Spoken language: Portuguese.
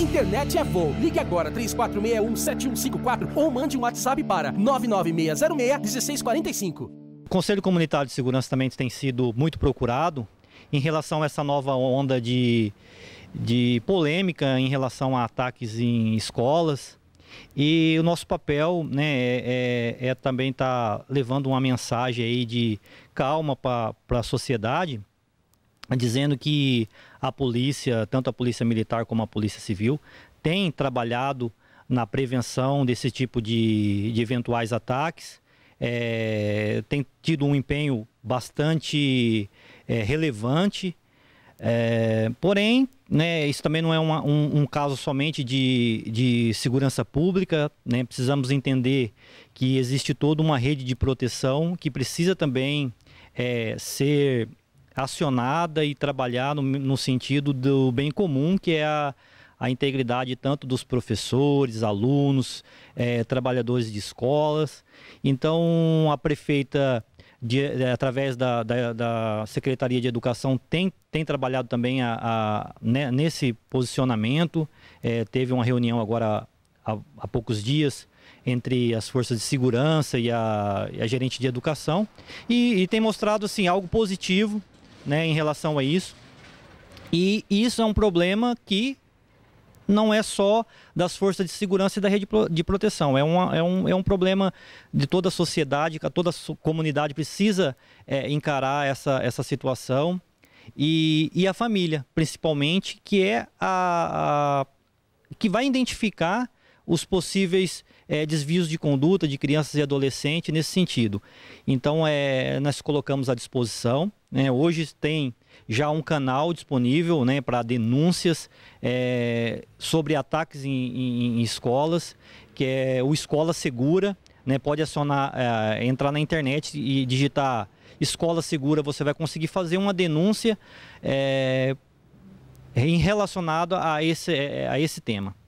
Internet é voo. Ligue agora 34617154 ou mande um WhatsApp para 996061645. O Conselho Comunitário de Segurança também tem sido muito procurado em relação a essa nova onda de, de polêmica em relação a ataques em escolas. E o nosso papel né, é, é, é também estar tá levando uma mensagem aí de calma para a sociedade dizendo que a polícia, tanto a polícia militar como a polícia civil, tem trabalhado na prevenção desse tipo de, de eventuais ataques, é, tem tido um empenho bastante é, relevante. É, porém, né, isso também não é uma, um, um, caso somente de, de segurança pública, né, precisamos entender que existe toda uma rede de proteção que precisa também é, ser acionada e trabalhar no, no sentido do bem comum, que é a, a integridade tanto dos professores, alunos, é, trabalhadores de escolas. Então, a prefeita, de, eh, através da, da, da, Secretaria de Educação, tem, tem trabalhado também a, a né, nesse posicionamento. É, teve uma reunião agora há, há, poucos dias entre as forças de segurança e a, e a gerente de educação e, e tem mostrado assim algo positivo né, em relação a isso. E isso é um problema que não é só das forças de segurança e da rede de proteção. É, uma, é, um, é um problema de toda a sociedade, toda a comunidade precisa é, encarar essa, essa situação. E, e a família, principalmente, que é a, a que vai identificar os possíveis é, desvios de conduta de crianças e adolescentes nesse sentido. Então, é, nós colocamos à disposição. Né? Hoje tem já um canal disponível né, para denúncias é, sobre ataques em, em, em, escolas, que é o Escola Segura. Né? pode acionar, é, entrar na internet e digitar Escola Segura, você vai conseguir fazer uma denúncia em relacionado a esse, a esse tema.